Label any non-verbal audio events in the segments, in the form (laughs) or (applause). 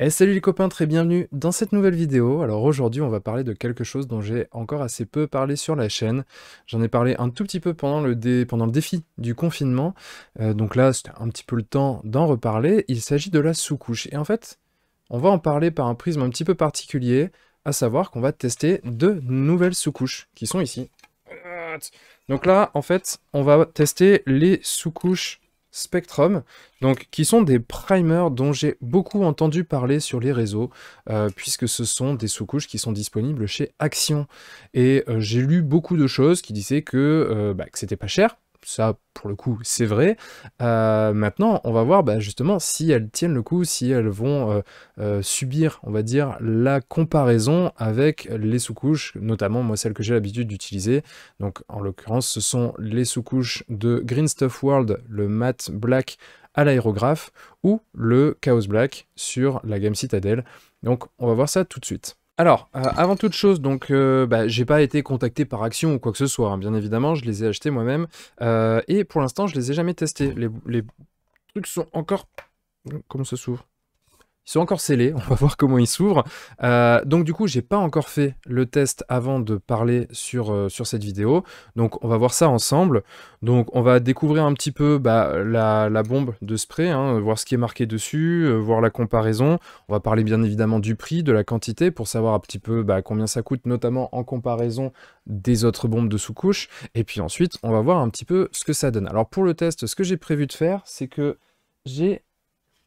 Eh, salut les copains, très bienvenue dans cette nouvelle vidéo. Alors aujourd'hui, on va parler de quelque chose dont j'ai encore assez peu parlé sur la chaîne. J'en ai parlé un tout petit peu pendant le, pendant le défi du confinement. Euh, donc là, c'est un petit peu le temps d'en reparler. Il s'agit de la sous-couche. Et en fait, on va en parler par un prisme un petit peu particulier, à savoir qu'on va tester deux nouvelles sous-couches qui sont ici. Donc là, en fait, on va tester les sous-couches Spectrum, donc qui sont des primers dont j'ai beaucoup entendu parler sur les réseaux, euh, puisque ce sont des sous-couches qui sont disponibles chez Action. Et euh, j'ai lu beaucoup de choses qui disaient que, euh, bah, que c'était pas cher, ça, pour le coup, c'est vrai. Euh, maintenant, on va voir bah, justement si elles tiennent le coup, si elles vont euh, euh, subir, on va dire, la comparaison avec les sous-couches, notamment moi, celles que j'ai l'habitude d'utiliser. Donc, en l'occurrence, ce sont les sous-couches de Green Stuff World, le matte black à l'aérographe, ou le Chaos Black sur la gamme Citadel. Donc, on va voir ça tout de suite. Alors, euh, avant toute chose, donc, euh, bah, j'ai pas été contacté par Action ou quoi que ce soit. Hein. Bien évidemment, je les ai achetés moi-même. Euh, et pour l'instant, je les ai jamais testés. Les, les trucs sont encore... Comment ça s'ouvre ils sont encore scellés, on va (laughs) voir comment ils s'ouvrent. Euh, donc du coup, j'ai pas encore fait le test avant de parler sur, euh, sur cette vidéo. Donc on va voir ça ensemble. Donc on va découvrir un petit peu bah, la, bombe de spray, hein, euh, voir ce qui est marqué dessus, voir la comparaison. On va parler bien évidemment du prix, de la quantité, pour savoir un petit peu bah, combien ça coûte, notamment en comparaison des autres bombes de sous-couche. Et puis ensuite, on va voir un petit peu ce que ça donne. Alors pour le test, ce que j'ai prévu de faire, c'est que j'ai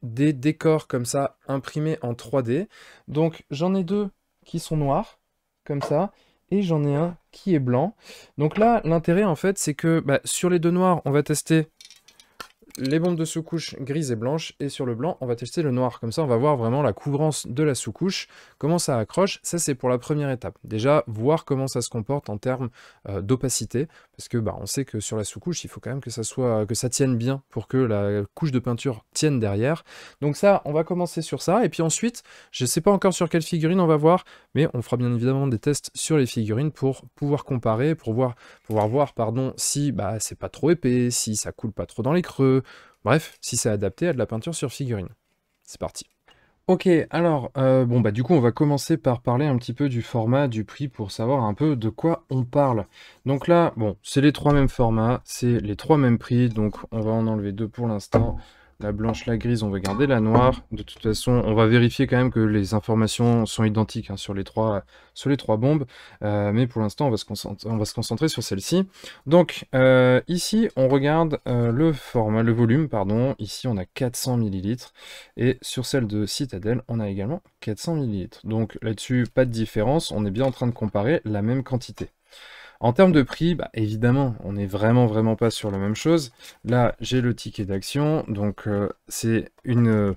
des décors comme ça imprimés en 3D. Donc j'en ai deux qui sont noirs, comme ça, et j'en ai un qui est blanc. Donc là, l'intérêt en fait, c'est que bah, sur les deux noirs, on va tester les bombes de sous-couche grises et blanches, et sur le blanc, on va tester le noir. Comme ça, on va voir vraiment la couvrance de la sous-couche, comment ça accroche. Ça, c'est pour la première étape. Déjà, voir comment ça se comporte en termes euh, d'opacité, parce que bah, on sait que sur la sous-couche, il faut quand même que ça, soit, que ça tienne bien pour que la couche de peinture tienne derrière. Donc ça, on va commencer sur ça, et puis ensuite, je ne sais pas encore sur quelle figurine on va voir, mais on fera bien évidemment des tests sur les figurines pour pouvoir comparer, pour voir, pouvoir voir pardon, si bah, c'est pas trop épais, si ça coule pas trop dans les creux, Bref, si c'est adapté à de la peinture sur figurine. C'est parti. Ok, alors, euh, bon, bah, du coup, on va commencer par parler un petit peu du format, du prix, pour savoir un peu de quoi on parle. Donc là, bon, c'est les trois mêmes formats, c'est les trois mêmes prix, donc on va en enlever deux pour l'instant. La blanche, la grise, on va garder la noire. De toute façon, on va vérifier quand même que les informations sont identiques hein, sur, les trois, sur les trois bombes. Euh, mais pour l'instant, on, va se concentrer sur celle-ci. Donc euh, ici, on regarde euh, le format, le volume, pardon. Ici, on a 400 millilitres. Et sur celle de Citadel, on a également 400 millilitres. Donc là-dessus, pas de différence. On est bien en train de comparer la même quantité. En termes de prix, bah, évidemment, on n'est vraiment vraiment pas sur la même chose. Là, j'ai le ticket d'action, donc euh, c'est une, euh,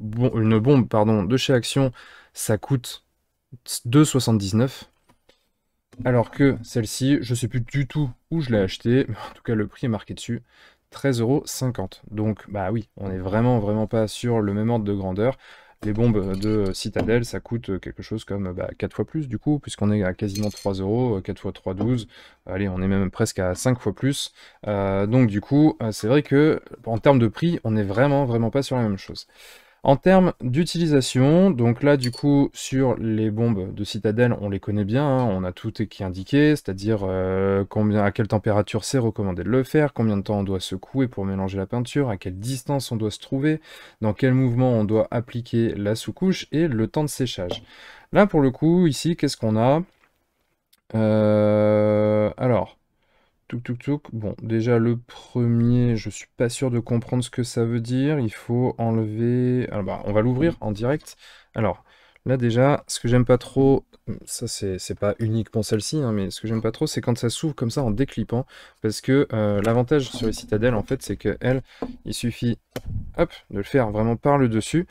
une, bombe pardon, de chez Action, ça coûte 2,79. Alors que celle-ci, je ne sais plus du tout où je l'ai acheté, mais en tout cas le prix est marqué dessus, 13,50€. Donc bah oui, on n'est vraiment vraiment pas sur le même ordre de grandeur. Les bombes de euh, citadelle, ça coûte euh, quelque chose comme euh, bah, 4 fois plus du coup, puisqu'on est à quasiment 3 euros, 4 fois 3, 12, allez, on est même presque à 5 fois plus. donc du coup, c'est vrai que en termes de prix, on n'est vraiment, vraiment pas sur la même chose. En termes d'utilisation, donc là du coup sur les bombes de citadelle, on les connaît bien, hein, on a tout qui est indiqué, c'est-à-dire euh, à quelle température c'est recommandé de le faire, combien de temps on doit secouer pour mélanger la peinture, à quelle distance on doit se trouver, dans quel mouvement on doit appliquer la sous-couche et le temps de séchage. Là pour le coup, ici, qu'est-ce qu'on a euh, Alors, Bon, déjà le premier, je suis pas sûr de comprendre ce que ça veut dire. Il faut enlever... Alors, bah, on va l'ouvrir en direct. Alors, là déjà, ce que j'aime pas trop, ça c'est pas unique pour celle-ci, hein, mais ce que j'aime pas trop, c'est quand ça s'ouvre comme ça en déclipant. Parce que euh, l'avantage sur les citadelles, en fait, c'est que elle, il suffit hop, de le faire vraiment par le dessus.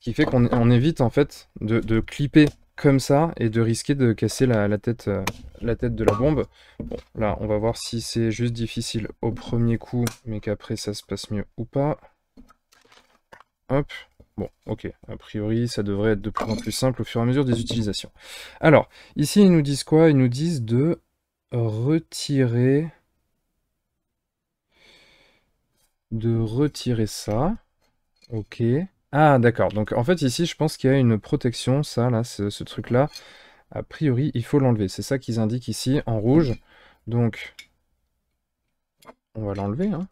Ce qui fait qu'on évite en fait de, de clipper comme ça et de risquer de casser la, tête, euh, la tête de la bombe. Bon, là, on va voir si c'est juste difficile au premier coup, mais qu'après ça se passe mieux ou pas. Hop. Bon, ok, a priori, ça devrait être de plus en plus simple au fur et à mesure des utilisations. Alors, ici, ils nous disent quoi Ils nous disent de retirer... de retirer ça. Ok. Ah, d'accord. Donc, en fait, ici, je pense qu'il y a une protection, ça, là, ce, ce truc-là. A priori, il faut l'enlever. C'est ça qu'ils indiquent ici, en rouge. Donc, on va l'enlever. Hein.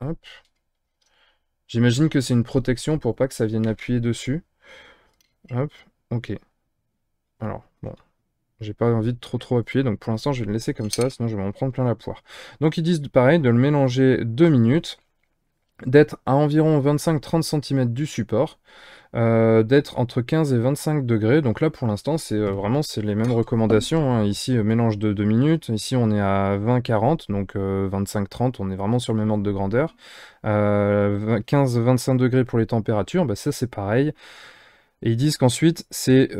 Hop. J'imagine que c'est une protection pour pas que ça vienne appuyer dessus. Hop, ok. Alors, bon, j'ai pas envie de trop trop appuyer, donc pour l'instant je vais le laisser comme ça, sinon je vais m'en prendre plein la poire. Donc ils disent pareil de le mélanger deux minutes d'être à environ 25-30 cm du support, euh, d'être entre 15 et 25 degrés. Donc là, pour l'instant, c'est euh, vraiment les mêmes recommandations. Hein. Ici, euh, mélange de 2 minutes. Ici, on est à 20-40, donc 25-30, on est vraiment sur le même ordre de grandeur. 15-25 degrés pour les températures, bah, ça c'est pareil. Et ils disent qu'ensuite, c'est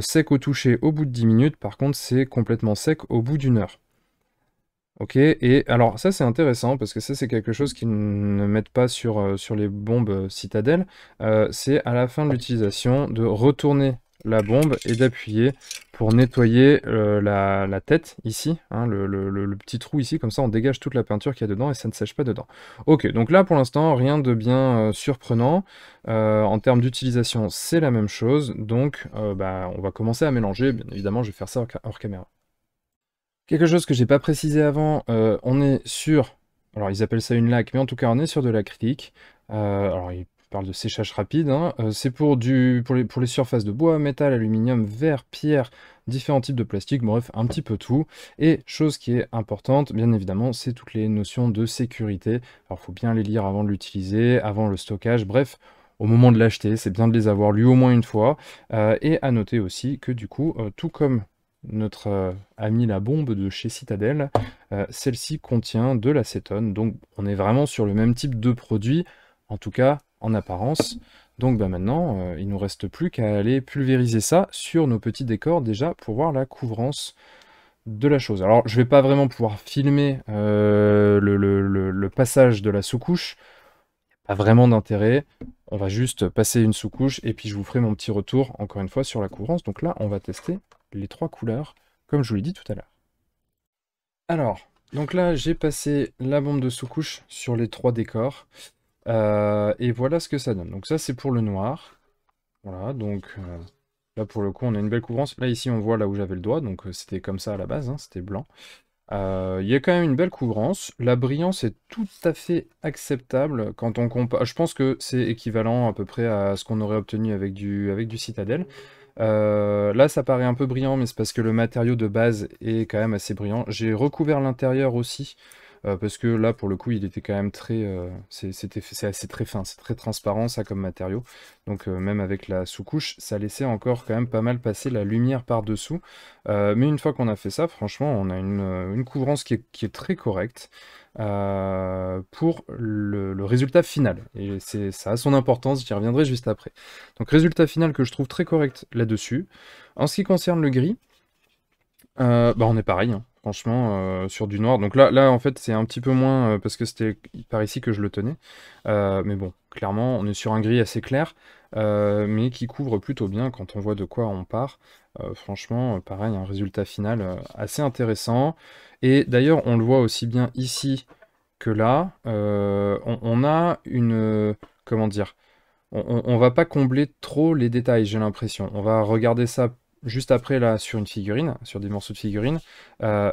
sec au toucher au bout de 10 minutes. Par contre, c'est complètement sec au bout d'une heure. Ok, et alors ça c'est intéressant parce que ça c'est quelque chose qu'ils ne mettent pas sur, euh, sur les bombes euh, citadelles. Euh, c'est à la fin de l'utilisation de retourner la bombe et d'appuyer pour nettoyer la, tête ici, hein, le, petit trou ici, comme ça on dégage toute la peinture qu'il y a dedans et ça ne sèche pas dedans. Ok, donc là pour l'instant rien de bien surprenant. en termes d'utilisation c'est la même chose, donc bah, on va commencer à mélanger, bien évidemment je vais faire ça hors caméra. Quelque chose que j'ai pas précisé avant, euh, on est sur, alors ils appellent ça une laque, mais en tout cas on est sur de l'acrylique. Euh, alors ils parlent de séchage rapide, hein. euh, c'est pour, pour les, surfaces de bois, métal, aluminium, verre, pierre, différents types de plastique, bref, un petit peu tout. Et chose qui est importante, bien évidemment, c'est toutes les notions de sécurité. Alors il faut bien les lire avant de l'utiliser, avant le stockage, bref, au moment de l'acheter, c'est bien de les avoir lu au moins une fois. et à noter aussi que du coup, tout comme notre euh, ami la bombe de chez Citadel, euh, celle-ci contient de l'acétone. Donc on est vraiment sur le même type de produit, en tout cas en apparence. Donc bah, maintenant, euh, il nous reste plus qu'à aller pulvériser ça sur nos petits décors déjà pour voir la couvrance de la chose. Alors je ne vais pas vraiment pouvoir filmer le, le, passage de la sous-couche, pas vraiment d'intérêt. On va juste passer une sous-couche et puis je vous ferai mon petit retour encore une fois sur la couvrance. Donc là, on va tester les trois couleurs, comme je vous l'ai dit tout à l'heure. Alors, donc là, j'ai passé la bombe de sous-couche sur les trois décors. Euh, et voilà ce que ça donne. Donc ça, c'est pour le noir. Voilà, donc euh, là, pour le coup, on a une belle couvrance. Là, ici, on voit là où j'avais le doigt. Donc euh, c'était comme ça à la base, hein, c'était blanc. Il y a quand même une belle couvrance. La brillance est tout à fait acceptable quand on compare. Je pense que c'est équivalent à peu près à ce qu'on aurait obtenu avec du, avec du Citadel. Euh, là, ça paraît un peu brillant, mais c'est parce que le matériau de base est quand même assez brillant. J'ai recouvert l'intérieur aussi, euh, parce que là, pour le coup, il était quand même très... Euh, c'est assez très fin, c'est très transparent, ça, comme matériau. Donc, même avec la sous-couche, ça laissait encore quand même pas mal passer la lumière par-dessous. mais une fois qu'on a fait ça, franchement, on a une, couvrance qui est très correcte. Euh, pour le, résultat final. Et ça a son importance, j'y reviendrai juste après. Donc résultat final que je trouve très correct là-dessus. En ce qui concerne le gris, euh, bah, on est pareil, hein. franchement, euh, sur du noir. Donc là, là en fait, c'est un petit peu moins, parce que c'était par ici que je le tenais. mais bon, clairement, on est sur un gris assez clair, mais qui couvre plutôt bien quand on voit de quoi on part. Euh, franchement, euh, pareil, un résultat final euh, assez intéressant. Et d'ailleurs, on le voit aussi bien ici que là. on, a une... comment dire on, va pas combler trop les détails, j'ai l'impression. On va regarder ça juste après là sur une figurine, sur des morceaux de figurine,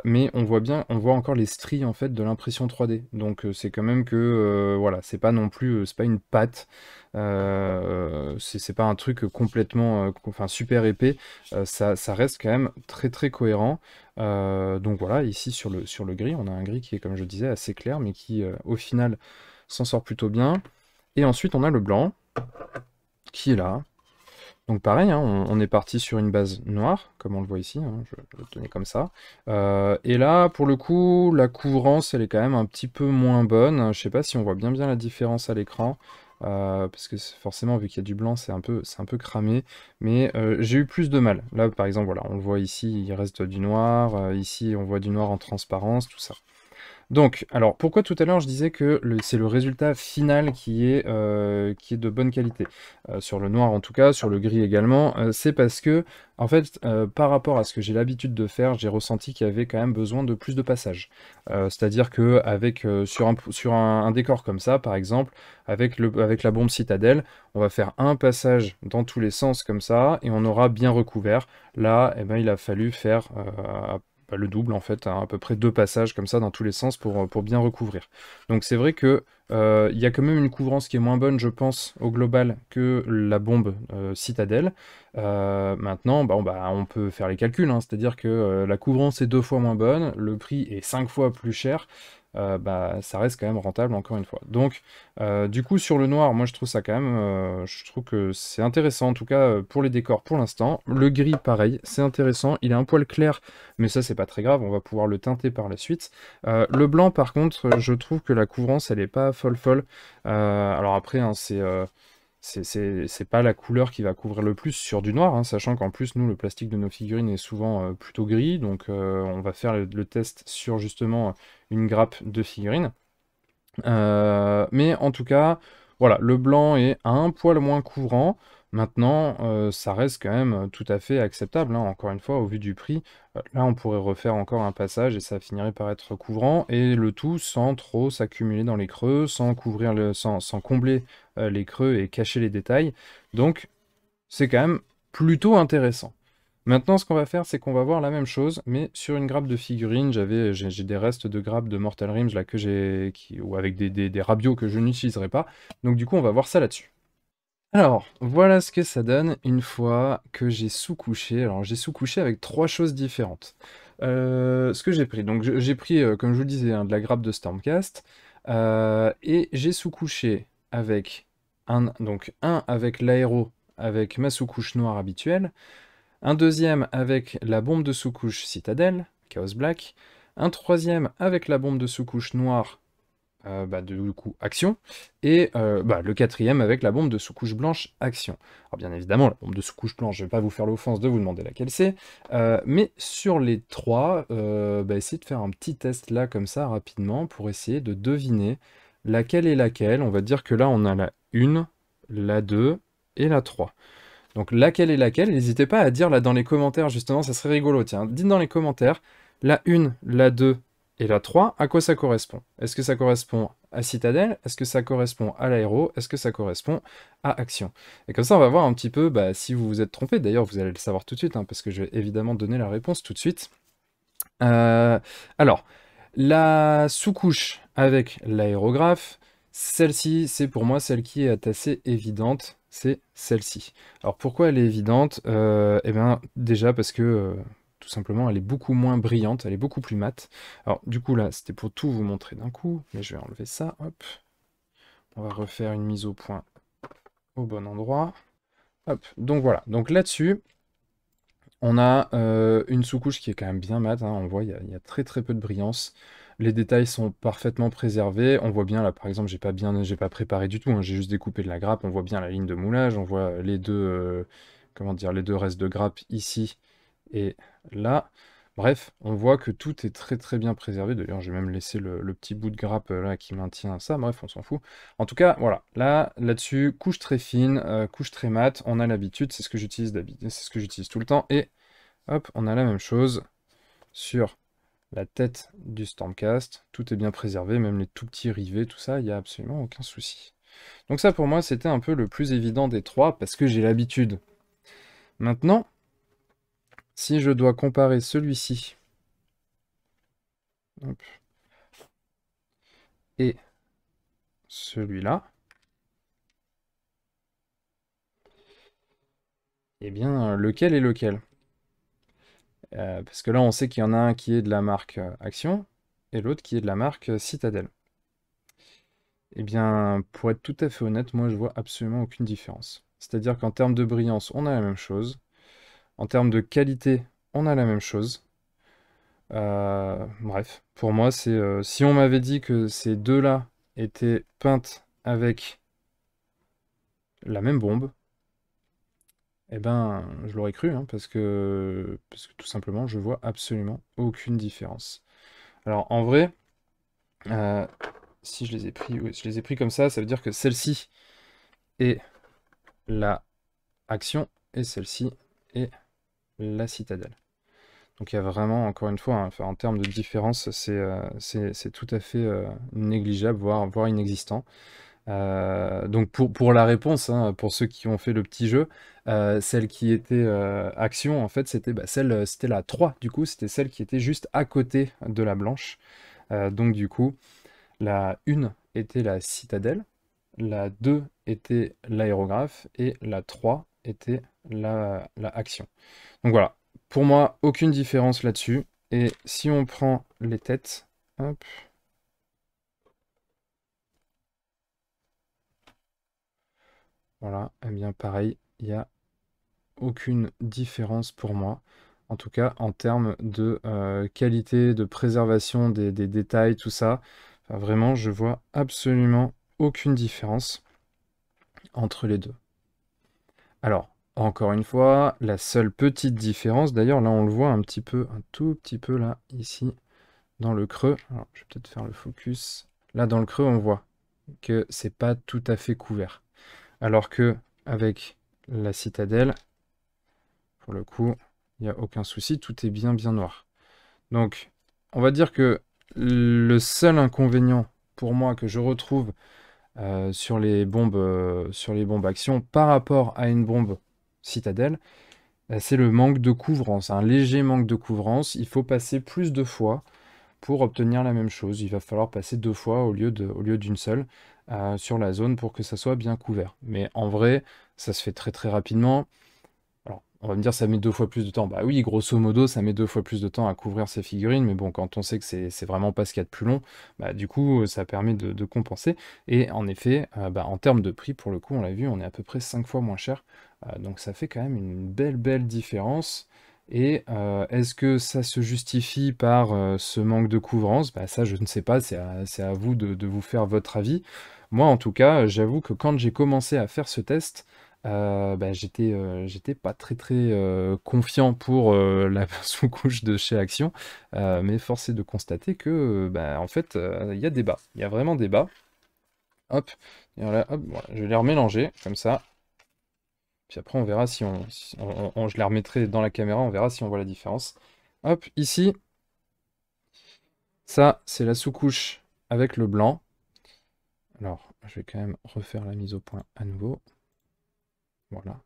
mais on voit bien, on voit encore les stries en fait de l'impression 3D. Donc c'est quand même que voilà, c'est pas non plus, c'est pas une patte. Euh, c'est pas un truc complètement, euh, enfin super épais. Euh, ça, reste quand même très très cohérent. donc voilà, ici sur le, sur le gris, on a un gris qui est, comme je disais, assez clair, mais qui au final s'en sort plutôt bien. Et ensuite, on a le blanc qui est là. Donc pareil, hein, on, est parti sur une base noire, comme on le voit ici, hein, je le tenais comme ça. et là, pour le coup, la couvrance, elle est quand même un petit peu moins bonne. Je sais pas si on voit bien bien la différence à l'écran. Euh, parce que forcément, vu qu'il y a du blanc, c'est un, peu, c'est un peu cramé. Mais euh, j'ai eu plus de mal. Là, par exemple, voilà, on le voit ici, il reste du noir. Euh, ici, on voit du noir en transparence, tout ça. Donc, alors pourquoi tout à l'heure je disais que c'est le résultat final qui est, euh, qui est de bonne qualité euh, Sur le noir en tout cas, sur le gris également, euh, c'est parce que, en fait, par rapport à ce que j'ai l'habitude de faire, j'ai ressenti qu'il y avait quand même besoin de plus de passages. C'est-à-dire que avec, sur, un, sur un, décor comme ça, par exemple, avec, le, avec la bombe citadelle, on va faire un passage dans tous les sens comme ça, et on aura bien recouvert. Là, eh ben, il a fallu faire bah, le double en fait, hein, à peu près deux passages comme ça dans tous les sens pour, euh, pour bien recouvrir. Donc c'est vrai que euh, il y a quand même une couvrance qui est moins bonne, je pense, au global que la bombe euh, Citadel. citadelle. Euh, maintenant, bah, on peut faire les calculs, hein. c'est-à-dire que la couvrance est deux fois moins bonne, le prix est cinq fois plus cher. bah, ça reste quand même rentable encore une fois. Donc, du coup, sur le noir, moi je trouve ça quand même, je trouve que c'est intéressant en tout cas pour les décors pour l'instant. Le gris, pareil, c'est intéressant. Il a un poil clair, mais ça c'est pas très grave, on va pouvoir le teinter par la suite. le blanc, par contre, je trouve que la couvrance elle est pas folle folle. Euh, alors après, hein, euh, c'est pas la couleur qui va couvrir le plus sur du noir, hein, sachant qu'en plus, nous, le plastique de nos figurines est souvent euh, plutôt gris, donc on va faire le, test sur justement une grappe de figurines. mais en tout cas, voilà, le blanc est un poil moins couvrant. Maintenant, euh, ça reste quand même euh, tout à fait acceptable, hein. encore une fois, au vu du prix. Euh, là, on pourrait refaire encore un passage et ça finirait par être couvrant, et le tout sans trop s'accumuler dans les creux, sans, couvrir le, sans, combler les creux et cacher les détails. Donc, c'est quand même plutôt intéressant. Maintenant, ce qu'on va faire, c'est qu'on va voir la même chose, mais sur une grappe de figurines. J'avais, j'ai des restes de grappes de Mortal Rims là que j'ai, ou avec des, des, des rabios que je n'utiliserai pas. Donc du coup, on va voir ça là-dessus. Alors, voilà ce que ça donne une fois que j'ai sous-couché. Alors, j'ai sous-couché avec trois choses différentes. Euh, ce que j'ai pris, donc j'ai pris, euh, comme je vous le disais, hein, de la grappe de Stormcast, euh, et j'ai sous-couché avec un, donc un avec l'aéro, avec ma sous-couche noire habituelle, un deuxième avec la bombe de sous-couche citadel Chaos Black, un troisième avec la bombe de sous-couche noire euh, bah, du coup Action, et euh, bah, le quatrième avec la bombe de sous-couche blanche Action. Alors bien évidemment, la bombe de sous-couche blanche, je ne vais pas vous faire l'offense de vous demander laquelle c'est, euh, mais sur les trois, bah, essayez de faire un petit test là comme ça rapidement pour essayer de deviner laquelle est laquelle. On va dire que là on a la 1, la 2 et la 3. Donc laquelle est laquelle, n'hésitez pas à dire là dans les commentaires justement, ça serait rigolo. Tiens, dites dans les commentaires la 1, la 2 et la 3, à quoi ça correspond Est-ce que ça correspond à citadelle Est-ce que ça correspond à l'aéro Est-ce que ça correspond à Action Et comme ça, on va voir un petit peu bah, si vous vous êtes trompé. D'ailleurs, vous allez le savoir tout de suite, hein, parce que je vais évidemment donner la réponse tout de suite. Euh, alors, la sous-couche avec l'aérographe, celle-ci, c'est pour moi celle qui est assez évidente c'est celle-ci. Alors pourquoi elle est évidente euh, Eh bien déjà parce que euh, tout simplement, elle est beaucoup moins brillante, elle est beaucoup plus mate. Alors du coup là, c'était pour tout vous montrer d'un coup, mais je vais enlever ça, hop. On va refaire une mise au point au bon endroit. Hop, donc voilà, donc là-dessus, on a euh, une sous-couche qui est quand même bien mate, hein. on voit il y, a très très peu de brillance. Les détails sont parfaitement préservés, on voit bien là par exemple j'ai pas bien j'ai pas préparé du tout, hein. j'ai juste découpé de la grappe, on voit bien la ligne de moulage, on voit les deux euh, comment dire les deux restes de grappe ici et là. Bref, on voit que tout est très très bien préservé. D'ailleurs, j'ai même laissé le, petit bout de grappe euh, là qui maintient ça. Bref, on s'en fout. En tout cas, voilà. Là, là-dessus, couche très fine, euh, couche très mate. On a l'habitude. C'est ce que j'utilise d'habitude. C'est ce que j'utilise tout le temps. Et hop, on a la même chose sur la tête du Stormcast. Tout est bien préservé. Même les tout petits rivets, tout ça, il n'y a absolument aucun souci. Donc ça, pour moi, c'était un peu le plus évident des trois parce que j'ai l'habitude. Maintenant, si je dois comparer celui-ci et celui-là, eh bien, lequel est lequel euh, Parce que là, on sait qu'il y en a un qui est de la marque euh, Action et l'autre qui est de la marque euh, Citadel. Eh bien, pour être tout à fait honnête, moi, je vois absolument aucune différence. C'est-à-dire qu'en termes de brillance, on a la même chose. En termes de qualité, on a la même chose. Euh, bref, pour moi, c'est euh, si on m'avait dit que ces deux-là étaient peintes avec la même bombe, eh ben, je l'aurais cru, hein, parce, que, parce tout simplement, je vois absolument aucune différence. Alors, en vrai, euh, si je les ai pris, oui, je les ai pris comme ça, ça veut dire que celle-ci est la action et celle-ci est la citadelle. Donc il y a vraiment, encore une fois, hein, en termes de différence, c'est euh, tout à fait euh, négligeable, voire, voire inexistant. Euh, donc pour, pour, la réponse, hein, pour ceux qui ont fait le petit jeu, celle qui était action, en fait, c'était bah, celle, c'était la 3, du coup, c'était celle qui était juste à côté de la blanche. donc du coup, la 1 était la citadelle, la 2 était l'aérographe et la 3 était la, action. Donc voilà, pour moi, aucune différence là-dessus. Et si on prend les têtes, Voilà, eh bien pareil, il n'y a aucune différence pour moi. En tout cas, en termes de euh, qualité, de préservation des, détails, tout ça. vraiment, je vois absolument aucune différence entre les deux. Alors, encore une fois, la seule petite différence, d'ailleurs là on le voit un petit peu, un tout petit peu là, ici, dans le creux. Alors, je vais peut-être faire le focus. Là dans le creux, on voit que c'est pas tout à fait couvert. Alors que avec la citadelle, pour le coup, il n'y a aucun souci, tout est bien bien noir. Donc, on va dire que le seul inconvénient pour moi que je retrouve euh, sur les bombes euh, sur les bombes action par rapport à une bombe citadelle, euh, c'est le manque de couvrance, un léger manque de couvrance. Il faut passer plus de fois pour obtenir la même chose. Il va falloir passer deux fois au lieu d'une seule euh, sur la zone pour que ça soit bien couvert. Mais en vrai, ça se fait très très rapidement on va me dire ça met deux fois plus de temps. Bah oui, grosso modo, ça met deux fois plus de temps à couvrir ces figurines, mais bon, quand on sait que c'est vraiment pas ce qu'il y a de plus long, bah du coup, ça permet de, compenser. Et en effet, euh, bah, en termes de prix, pour le coup, on l'a vu, on est à peu près cinq fois moins cher. Euh, donc ça fait quand même une belle, belle différence. Et euh, est-ce que ça se justifie par ce manque de couvrance bah, Ça, je ne sais pas, c'est à, vous de, vous faire votre avis. Moi, en tout cas, j'avoue que quand j'ai commencé à faire ce test, euh, bah, euh, j'étais pas très très euh, confiant pour (laughs) la sous-couche de chez Action, mais force est de constater que bah, en fait il y a des bas. il y a vraiment des Hop, hop je vais les remélanger comme ça. Puis après on verra si on, je les remettrai dans la caméra, on verra si on voit la différence. Hop, ici, ça c'est la sous-couche avec le blanc. Alors, je vais quand même refaire la mise au point à nouveau. Voilà.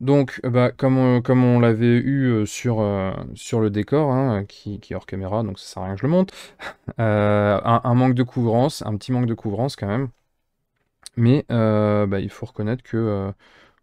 Donc, euh, bah, comme on, comme on l'avait eu euh, sur, euh, sur le décor, hein, qui, est hors caméra, donc ça sert à rien que je le monte, (laughs) un, manque de couvrance, un petit manque de couvrance quand même. Mais bah, il faut reconnaître que,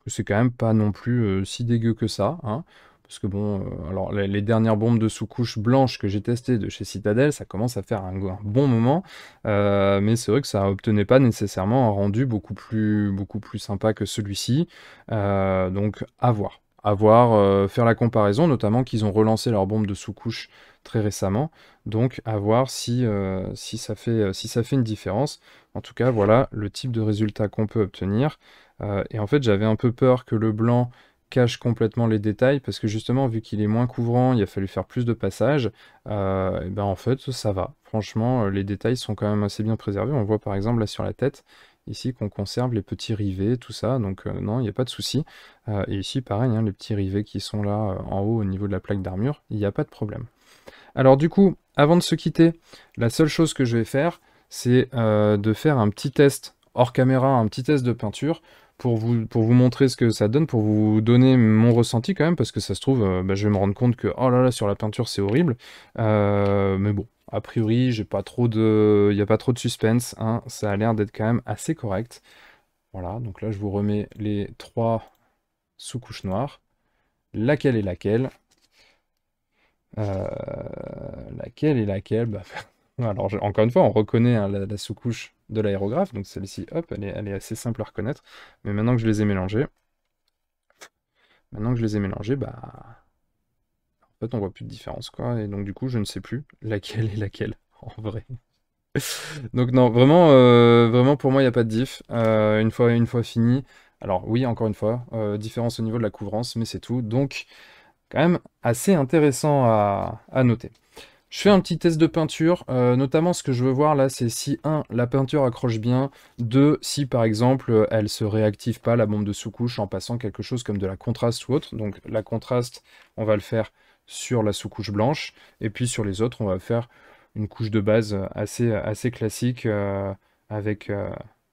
c'est quand même pas non plus si dégueu que ça. Hein. Parce que bon, euh, alors les, dernières bombes de sous-couche blanches que j'ai testées de chez Citadel, ça commence à faire un, bon moment. Euh, mais c'est vrai que ça obtenait pas nécessairement un rendu beaucoup plus, beaucoup plus sympa que celui-ci. Euh, donc à voir. À voir, faire la comparaison, notamment qu'ils ont relancé leur bombe de sous-couche très récemment. Donc à voir si, si, ça fait, si ça fait une différence. En tout cas, voilà le type de résultat qu'on peut obtenir. et en fait, j'avais un peu peur que le blanc cache complètement les détails parce que justement vu qu'il est moins couvrant, il a fallu faire plus de passages, euh, et ben en fait ça va. Franchement, euh, les détails sont quand même assez bien préservés. On voit par exemple là sur la tête ici qu'on conserve les petits rivets, tout ça, donc euh, non, il n'y a pas de souci. et ici pareil, hein, les petits rivets qui sont là en haut au niveau de la plaque d'armure, il n'y a pas de problème. Alors du coup, avant de se quitter, la seule chose que je vais faire, c'est de faire un petit test hors caméra, un petit test de peinture pour vous, pour vous montrer ce que ça donne, pour vous donner mon ressenti quand même, parce que ça se trouve, euh, bah, je vais me rendre compte que, oh là là, sur la peinture, c'est horrible. Euh, mais bon, a priori, j'ai pas trop de... Il n'y a pas trop de suspense, hein. ça a l'air d'être quand même assez correct. Voilà, donc là, je vous remets les trois sous-couches noires. Laquelle est laquelle euh, Laquelle est laquelle bah, alors, encore une fois, on reconnaît hein, la, sous-couche de l'aérographe, donc celle-ci, hop, elle est, assez simple à reconnaître. Mais maintenant que je les ai mélangés, maintenant que je les ai mélangés, bah... En fait, on voit plus de différence, quoi. Et donc, du coup, je ne sais plus laquelle est laquelle, (laughs) en vrai. donc, non, vraiment, euh, vraiment pour moi, il n'y a pas de diff. Euh, une, fois, une fois fini, alors oui, encore une fois, euh, différence au niveau de la couvrance, mais c'est tout. Donc, quand même, assez intéressant à noter. Je fais un petit test de peinture, euh, notamment ce que je veux voir là, c'est si 1, la peinture accroche bien, 2, si par exemple euh, elle se réactive pas la bombe de sous-couche en passant quelque chose comme de la contraste ou autre. Donc la contraste, on va le faire sur la sous-couche blanche, et puis sur les autres, on va faire une couche de base assez, assez classique euh, avec,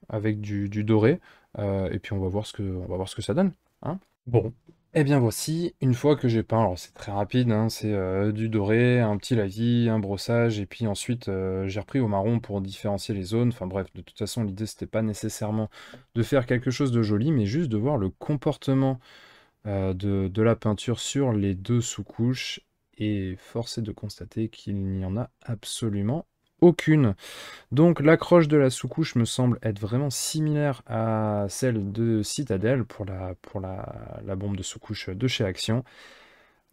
avec du, doré, et puis on va voir ce que, on va voir ce que ça donne. Hein bon, et eh bien voici, une fois que j'ai peint, alors c'est très rapide, hein. c'est euh, du doré, un petit lavis, un brossage, et puis ensuite euh, j'ai repris au marron pour différencier les zones. Enfin bref, de toute façon l'idée c'était pas nécessairement de faire quelque chose de joli, mais juste de voir le comportement euh, de, la peinture sur les deux sous-couches, et force est de constater qu'il n'y en a absolument aucune. Donc l'accroche de la sous-couche me semble être vraiment similaire à celle de Citadel pour la, pour la, bombe de sous-couche de chez Action.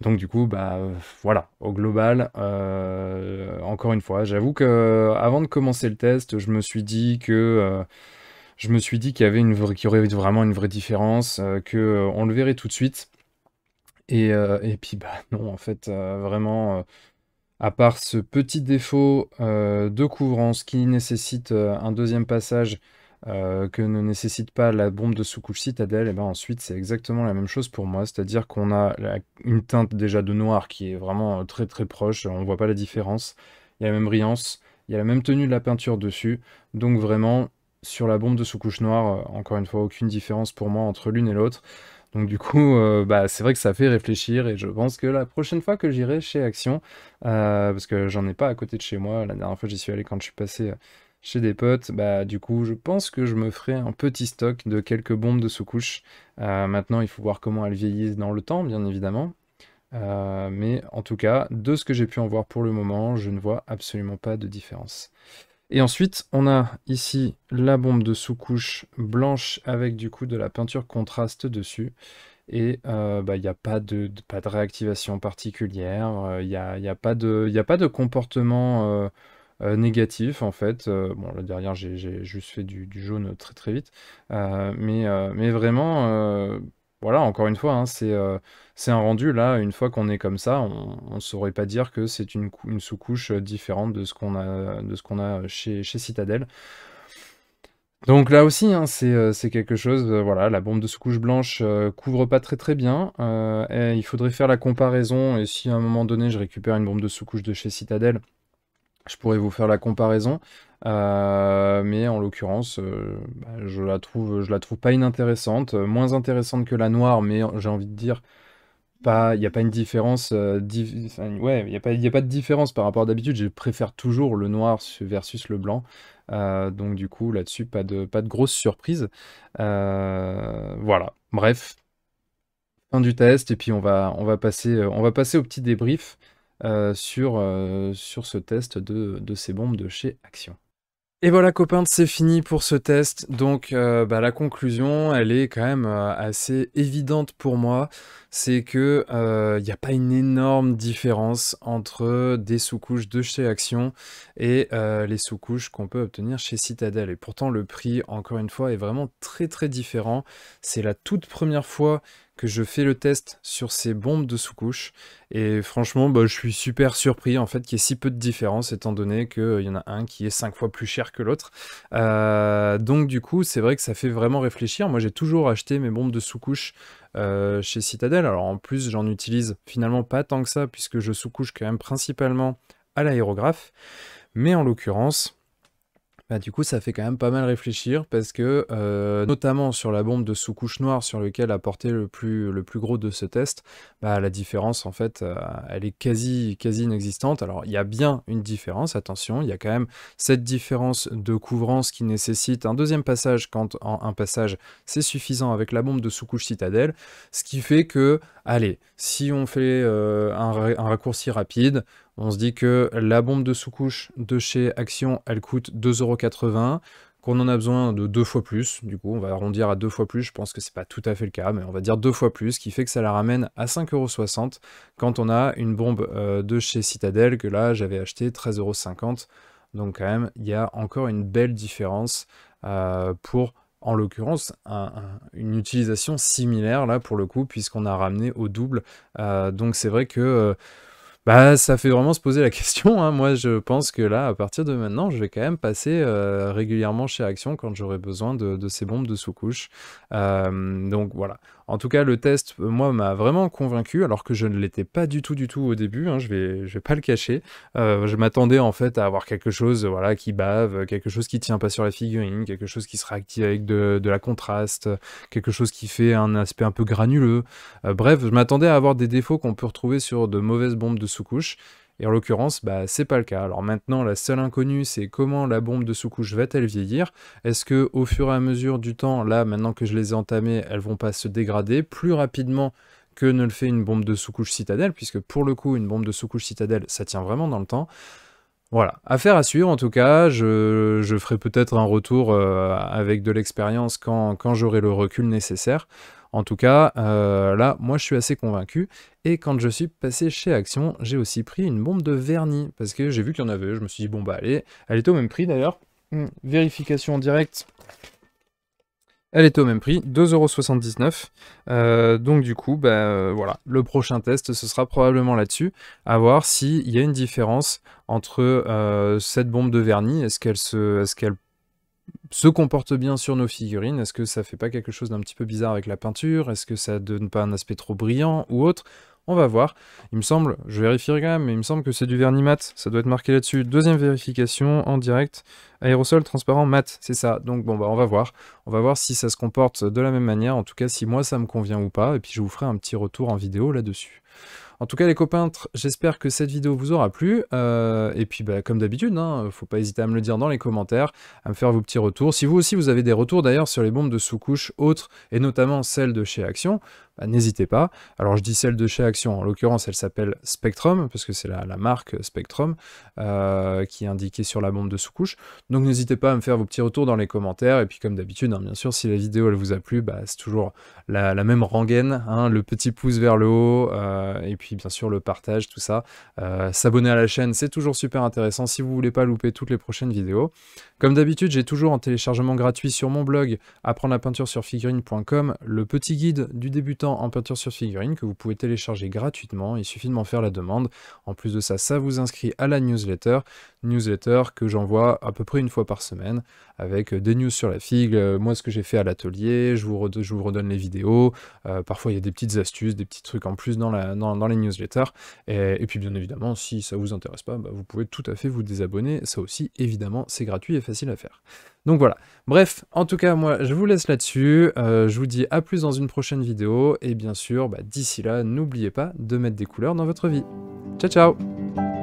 Donc du coup, bah voilà, au global, euh, encore une fois, j'avoue que euh, avant de commencer le test, je me suis dit que euh, je me suis dit qu'il y avait une vraie, aurait vraiment une vraie différence, que on le verrait tout de suite. Et, et puis bah non, en fait, vraiment à part ce petit défaut euh, de couvrance qui nécessite euh, un deuxième passage euh, que ne nécessite pas la bombe de sous-couche citadelle, et eh ben ensuite c'est exactement la même chose pour moi, c'est-à-dire qu'on a une teinte déjà de noir qui est vraiment très très proche, on ne voit pas la différence, il y a la même brillance, il y a la même tenue de la peinture dessus, donc vraiment sur la bombe de sous-couche noire, encore une fois aucune différence pour moi entre l'une et l'autre. Donc du coup, euh, bah, c'est vrai que ça fait réfléchir et je pense que la prochaine fois que j'irai chez Action, euh, parce que j'en ai pas à côté de chez moi, la dernière fois j'y suis allé quand je suis passé euh, chez des potes, bah du coup je pense que je me ferai un petit stock de quelques bombes de sous-couche. maintenant il faut voir comment elles vieillissent dans le temps bien évidemment. mais en tout cas, de ce que j'ai pu en voir pour le moment, je ne vois absolument pas de différence. Et ensuite, on a ici la bombe de sous-couche blanche avec du coup de la peinture contraste dessus. Et euh, bah, il n'y a pas de, pas de réactivation particulière, euh, il n'y a, pas de, a pas de comportement euh, négatif en fait. bon, là derrière j'ai juste fait du, jaune très très vite, mais, mais vraiment voilà, encore une fois, hein, euh, c'est un rendu. Là, une fois qu'on est comme ça, on ne saurait pas dire que c'est une, sous-couche euh, différente de ce qu'on a, a euh, chez, chez Citadel. Donc là aussi, hein, c'est quelque chose, voilà, la bombe de sous-couche blanche couvre pas très très bien, il faudrait faire la comparaison, et si à un moment donné je récupère une bombe de sous-couche de chez Citadel, je pourrais vous faire la comparaison. Euh, mais en l'occurrence, euh, bah, je la trouve, je la trouve pas inintéressante, euh, moins intéressante que la noire, mais j'ai envie de dire, pas, il n'y a pas une différence, il a pas, y a pas de différence par rapport à d'habitude. Je préfère toujours le noir versus le blanc, donc du coup là-dessus pas de, pas de grosse surprise. voilà, bref, fin du test et puis on va, on va passer, on va passer au petit débrief. sur, sur ce test de, de ces bombes de chez Action. Et voilà copains, c'est fini pour ce test. Donc euh, bah, la conclusion, elle est quand même euh, assez évidente pour moi. C'est que il euh, n'y a pas une énorme différence entre des sous-couches de chez Action et les sous-couches qu'on peut obtenir chez Citadel. Et pourtant le prix, encore une fois, est vraiment très très différent. C'est la toute première fois que je fais le test sur ces bombes de sous-couche. Et franchement, bah, je suis super surpris en fait qu'il y ait si peu de différence, étant donné qu'il euh, y en a un qui est 5 fois plus cher que l'autre. Euh, donc du coup, c'est vrai que ça fait vraiment réfléchir. Moi, j'ai toujours acheté mes bombes de sous-couche euh, chez Citadel. Alors en plus, j'en utilise finalement pas tant que ça, puisque je sous-couche quand même principalement à l'aérographe. Mais en l'occurrence, bah, du coup, ça fait quand même pas mal réfléchir parce que, euh, notamment sur la bombe de sous-couche noire sur lequel a porté le plus, le plus gros de ce test, bah, la différence, en fait, euh, elle est quasi, quasi inexistante. Alors, il y a bien une différence, attention, il y a quand même cette différence de couvrance qui nécessite un deuxième passage quand un passage, c'est suffisant avec la bombe de sous-couche citadelle, ce qui fait que, allez, si on fait euh, un raccourci rapide, on se dit que la bombe de sous-couche de chez Action, elle coûte 2,80€, qu'on en a besoin de deux fois plus. Du coup, on va arrondir à deux fois plus. Je pense que ce n'est pas tout à fait le cas, mais on va dire deux fois plus, ce qui fait que ça la ramène à 5,60€ quand on a une bombe euh, de chez Citadel que là, j'avais acheté 13,50€. Donc quand même, il y a encore une belle différence euh, pour en l'occurrence une utilisation similaire là pour le coup puisqu'on a ramené au double euh, donc c'est vrai que bah, ça fait vraiment se poser la question. Hein. Moi, je pense que là, à partir de maintenant, je vais quand même passer euh, régulièrement chez Action quand j'aurai besoin de, ces bombes de sous-couche. Euh, donc voilà. En tout cas, le test, euh, moi, m'a vraiment convaincu, alors que je ne l'étais pas du tout, du tout au début. Hein, je vais, je vais pas le cacher. Euh, je m'attendais en fait à avoir quelque chose, euh, voilà, qui bave, quelque chose qui ne tient pas sur la figurine, quelque chose qui se réactive avec de, la contraste, quelque chose qui fait un aspect un peu granuleux. bref, je m'attendais à avoir des défauts qu'on peut retrouver sur de mauvaises bombes de sous-couche. Et en l'occurrence, bah, c'est pas le cas. Alors maintenant, la seule inconnue, c'est comment la bombe de sous-couche va-t-elle vieillir Est-ce que au fur et à mesure du temps, là, maintenant que je les ai entamées, elles vont pas se dégrader plus rapidement que ne le fait une bombe de sous-couche citadelle, puisque pour le coup, une bombe de sous-couche citadelle, ça tient vraiment dans le temps. Voilà, affaire à suivre en tout cas, je, ferai peut-être un retour euh, avec de l'expérience quand, quand j'aurai le recul nécessaire. En tout cas, euh, là, moi, je suis assez convaincu. Et quand je suis passé chez Action, j'ai aussi pris une bombe de vernis parce que j'ai vu qu'il y en avait. Je me suis dit, bon, bah, allez, elle est au même prix d'ailleurs. Hmm, vérification en direct. Elle est au même prix, 2,79€. Euh, donc du coup, bah, euh, voilà, le prochain test, ce sera probablement là-dessus, à voir s'il y a une différence entre euh, cette bombe de vernis, est-ce qu'elle se, est -ce qu'elle se comporte bien sur nos figurines Est-ce que ça fait pas quelque chose d'un petit peu bizarre avec la peinture Est-ce que ça donne pas un aspect trop brillant ou autre On va voir. Il me semble, je vérifierai quand même, mais il me semble que c'est du vernis mat. Ça doit être marqué là-dessus. Deuxième vérification en direct. Aérosol transparent mat, c'est ça. Donc bon, bah on va voir. On va voir si ça se comporte de la même manière. En tout cas, si moi ça me convient ou pas. Et puis je vous ferai un petit retour en vidéo là-dessus. En tout cas, les copaintres, j'espère que cette vidéo vous aura plu. Euh, et puis, bah, comme d'habitude, hein, faut pas hésiter à me le dire dans les commentaires, à me faire vos petits retours. Si vous aussi, vous avez des retours d'ailleurs sur les bombes de sous-couche autres, et notamment celles de chez Action, bah, n'hésitez pas. Alors je dis celle de chez Action, en l'occurrence elle s'appelle Spectrum, parce que c'est la, marque euh, Spectrum euh, qui est indiquée sur la bombe de sous-couche. Donc n'hésitez pas à me faire vos petits retours dans les commentaires, et puis comme d'habitude, hein, bien sûr, si la vidéo elle vous a plu, bah, c'est toujours la, même rengaine, hein, le petit pouce vers le haut, euh, et puis bien sûr le partage, tout ça. S'abonner à la chaîne, c'est toujours super intéressant si vous voulez pas louper toutes les prochaines vidéos. Comme d'habitude, j'ai toujours en téléchargement gratuit sur mon blog apprendre la peinture sur figurine.com le petit guide du débutant en peinture sur figurine que vous pouvez télécharger gratuitement, il suffit de m'en faire la demande. En plus de ça, ça vous inscrit à la newsletter, newsletter que j'envoie à peu près une fois par semaine avec euh, des news sur la figue, euh, moi ce que j'ai fait à l'atelier, je, je, vous redonne les vidéos, euh, parfois il y a des petites astuces, des petits trucs en plus dans, la, dans, dans les newsletters, et, puis bien évidemment si ça vous intéresse pas, bah, vous pouvez tout à fait vous désabonner, ça aussi évidemment c'est gratuit et facile à faire. Donc voilà. Bref, en tout cas, moi, je vous laisse là-dessus. Euh, je vous dis à plus dans une prochaine vidéo. Et bien sûr, bah, d'ici là, n'oubliez pas de mettre des couleurs dans votre vie. Ciao, ciao